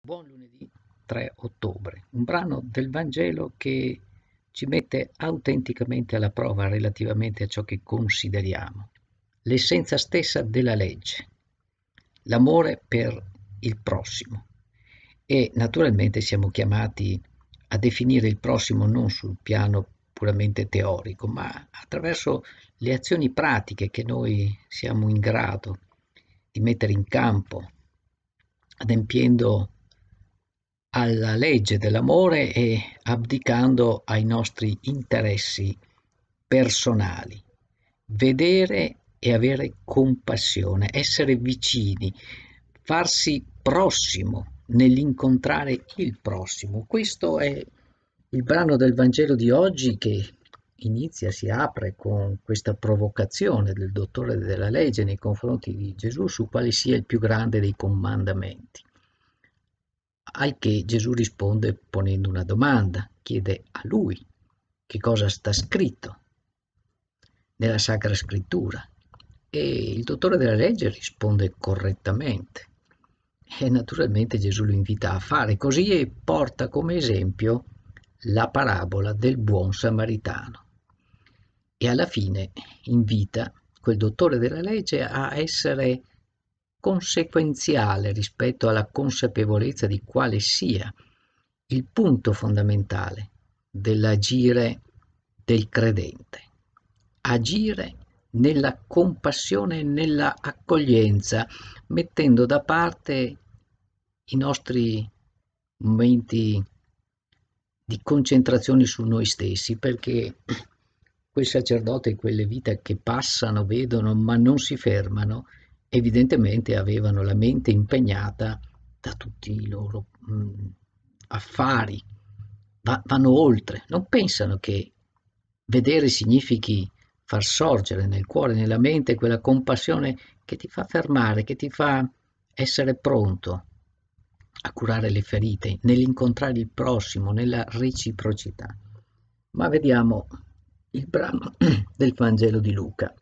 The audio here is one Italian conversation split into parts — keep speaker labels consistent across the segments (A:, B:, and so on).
A: Buon lunedì 3 ottobre, un brano del Vangelo che ci mette autenticamente alla prova relativamente a ciò che consideriamo, l'essenza stessa della legge, l'amore per il prossimo. E naturalmente siamo chiamati a definire il prossimo non sul piano puramente teorico, ma attraverso le azioni pratiche che noi siamo in grado di mettere in campo, adempiendo alla legge dell'amore e abdicando ai nostri interessi personali. Vedere e avere compassione, essere vicini, farsi prossimo nell'incontrare il prossimo. Questo è il brano del Vangelo di oggi che inizia, si apre con questa provocazione del dottore della legge nei confronti di Gesù su quale sia il più grande dei comandamenti. Al che Gesù risponde ponendo una domanda, chiede a lui che cosa sta scritto nella Sacra Scrittura e il dottore della legge risponde correttamente e naturalmente Gesù lo invita a fare così e porta come esempio la parabola del buon samaritano e alla fine invita quel dottore della legge a essere conseguenziale rispetto alla consapevolezza di quale sia il punto fondamentale dell'agire del credente. Agire nella compassione e nella accoglienza, mettendo da parte i nostri momenti di concentrazione su noi stessi, perché quel sacerdote e quelle vite che passano, vedono, ma non si fermano, evidentemente avevano la mente impegnata da tutti i loro mh, affari, Va, vanno oltre, non pensano che vedere significhi far sorgere nel cuore, nella mente quella compassione che ti fa fermare, che ti fa essere pronto a curare le ferite, nell'incontrare il prossimo, nella reciprocità. Ma vediamo il brano del Vangelo di Luca.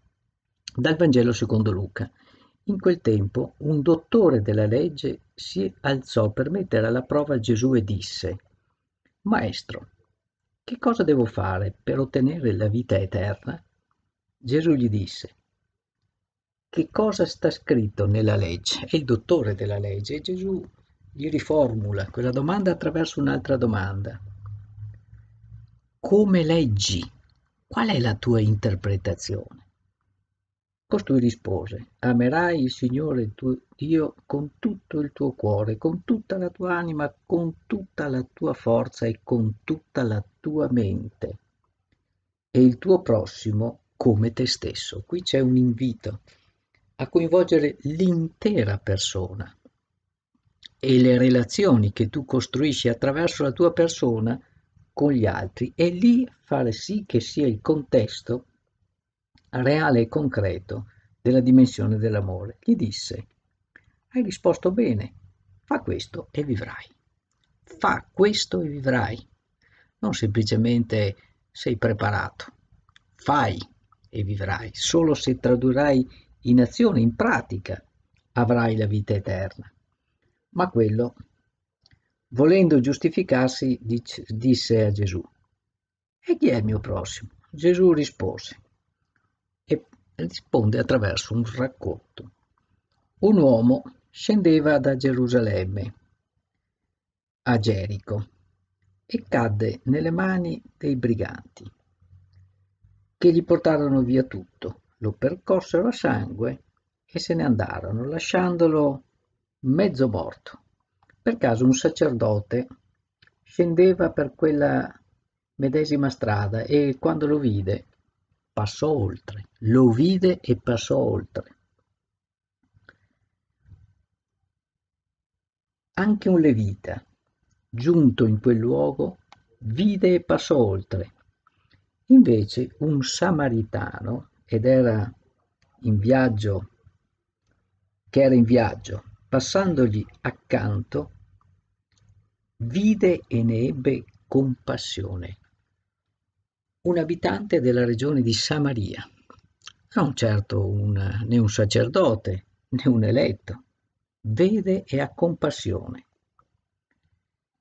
A: Dal Vangelo secondo Luca. In quel tempo un dottore della legge si alzò per mettere alla prova Gesù e disse, Maestro, che cosa devo fare per ottenere la vita eterna? Gesù gli disse, che cosa sta scritto nella legge? È il dottore della legge Gesù gli riformula quella domanda attraverso un'altra domanda. Come leggi? Qual è la tua interpretazione? Costui rispose, amerai il Signore tuo Dio con tutto il tuo cuore, con tutta la tua anima, con tutta la tua forza e con tutta la tua mente e il tuo prossimo come te stesso. Qui c'è un invito a coinvolgere l'intera persona e le relazioni che tu costruisci attraverso la tua persona con gli altri e lì fare sì che sia il contesto reale e concreto della dimensione dell'amore. Gli disse, hai risposto bene, fa questo e vivrai. Fa questo e vivrai. Non semplicemente sei preparato. Fai e vivrai. Solo se tradurrai in azione, in pratica, avrai la vita eterna. Ma quello, volendo giustificarsi, dice, disse a Gesù, e chi è il mio prossimo? Gesù rispose, risponde attraverso un racconto. Un uomo scendeva da Gerusalemme a Gerico e cadde nelle mani dei briganti, che gli portarono via tutto, lo percorsero a sangue e se ne andarono, lasciandolo mezzo morto. Per caso un sacerdote scendeva per quella medesima strada e quando lo vide passò oltre, lo vide e passò oltre. Anche un levita, giunto in quel luogo, vide e passò oltre. Invece un samaritano, ed era in viaggio, che era in viaggio, passandogli accanto, vide e ne ebbe compassione un abitante della regione di Samaria, non certo un, né un sacerdote né un eletto, vede e ha compassione.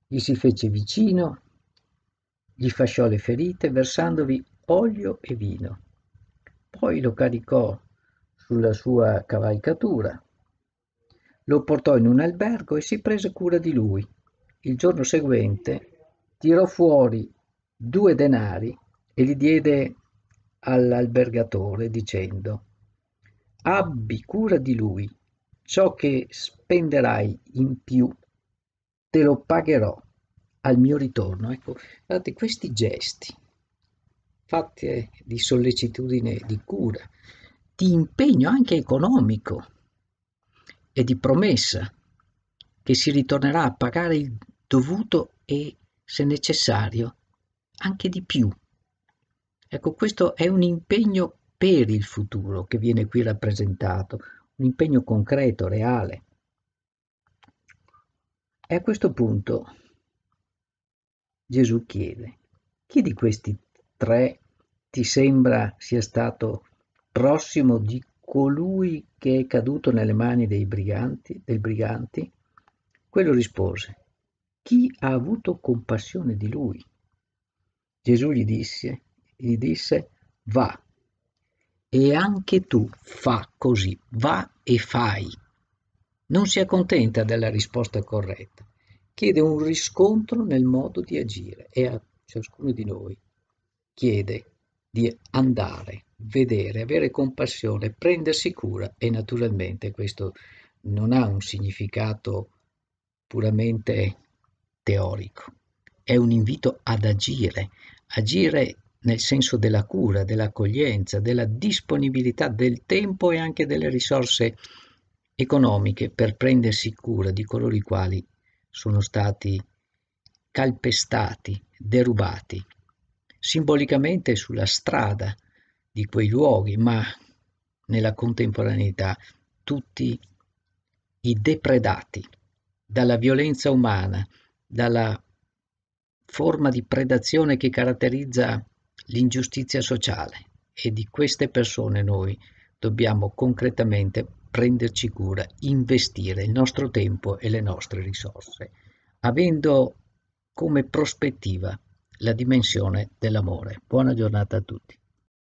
A: Gli si fece vicino, gli fasciò le ferite versandovi olio e vino. Poi lo caricò sulla sua cavalcatura, lo portò in un albergo e si prese cura di lui. Il giorno seguente tirò fuori due denari e li diede all'albergatore dicendo abbi cura di lui ciò che spenderai in più te lo pagherò al mio ritorno ecco guardate questi gesti fatti eh, di sollecitudine di cura di impegno anche economico e di promessa che si ritornerà a pagare il dovuto e se necessario anche di più Ecco, questo è un impegno per il futuro che viene qui rappresentato, un impegno concreto, reale. E a questo punto Gesù chiede, chi di questi tre ti sembra sia stato prossimo di colui che è caduto nelle mani dei briganti, dei briganti? Quello rispose, chi ha avuto compassione di lui? Gesù gli disse, gli disse, va, e anche tu fa così, va e fai. Non si accontenta della risposta corretta, chiede un riscontro nel modo di agire e a ciascuno di noi chiede di andare, vedere, avere compassione, prendersi cura e naturalmente questo non ha un significato puramente teorico, è un invito ad agire, agire nel senso della cura, dell'accoglienza, della disponibilità del tempo e anche delle risorse economiche per prendersi cura di coloro i quali sono stati calpestati, derubati, simbolicamente sulla strada di quei luoghi, ma nella contemporaneità tutti i depredati dalla violenza umana, dalla forma di predazione che caratterizza l'ingiustizia sociale e di queste persone noi dobbiamo concretamente prenderci cura, investire il nostro tempo e le nostre risorse, avendo come prospettiva la dimensione dell'amore. Buona giornata a tutti.